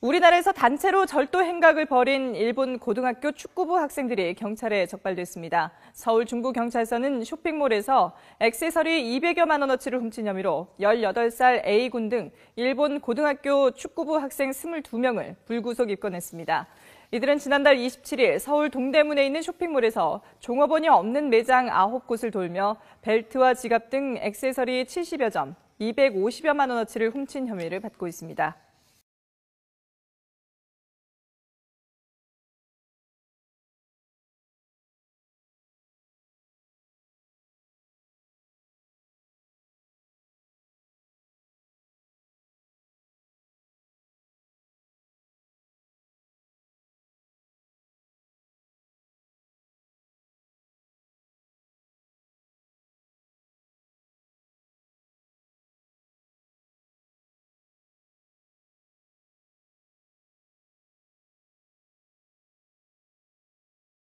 우리나라에서 단체로 절도 행각을 벌인 일본 고등학교 축구부 학생들이 경찰에 적발됐습니다. 서울 중부경찰서는 쇼핑몰에서 액세서리 200여만 원어치를 훔친 혐의로 18살 A군 등 일본 고등학교 축구부 학생 22명을 불구속 입건했습니다. 이들은 지난달 27일 서울 동대문에 있는 쇼핑몰에서 종업원이 없는 매장 9곳을 돌며 벨트와 지갑 등 액세서리 70여 점, 250여만 원어치를 훔친 혐의를 받고 있습니다.